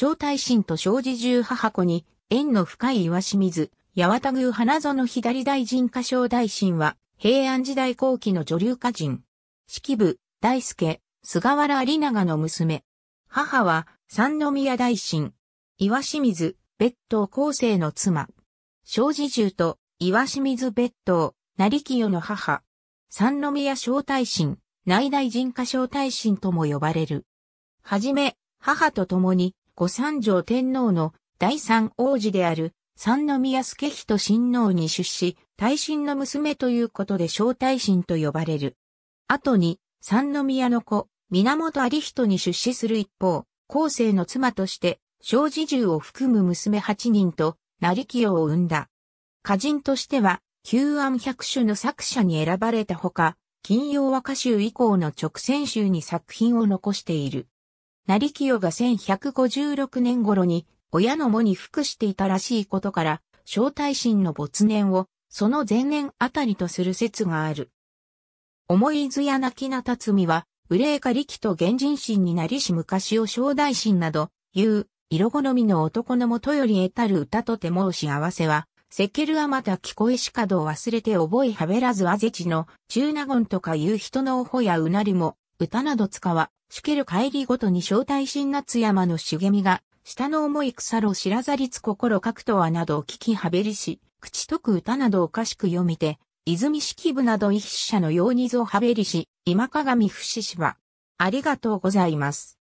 小大臣と小児十母子に、縁の深い岩清水、八幡宮花園左大臣家小大臣は、平安時代後期の女流歌人。式部、大輔、菅原有長の娘。母は、三宮大臣。岩清水、別当後世の妻。小児重と、岩清水別当、成清の母。三宮小大臣、内大臣家小大臣とも呼ばれる。はじめ、母と共に、御三条天皇の第三王子である三宮助人親王に出資、大臣の娘ということで小大臣と呼ばれる。後に三宮の子、源有人に出資する一方、後世の妻として小侍従を含む娘八人と成清を生んだ。歌人としては、旧安百首の作者に選ばれたほか、金曜和歌集以降の直線集に作品を残している。成清が1156年頃に親の母に服していたらしいことから、小体神の没年をその前年あたりとする説がある。思い図や泣きなたつみは、憂いか力と原人心になりし昔を小大神など、いう、色好みの男のもとより得たる歌とても幸せは、せけるはまた聞こえしかどを忘れて覚えはべらずあぜちの、中納言とかいう人のおほやうなりも、歌など使わ、しける帰りごとに正体新夏山の茂みが、下の重い草路知らざりつ心格とはなどを聞きはべりし、口説く歌などおかしく読みて、泉式部など一筆者のうにぞはべりし、今鏡死しは、ありがとうございます。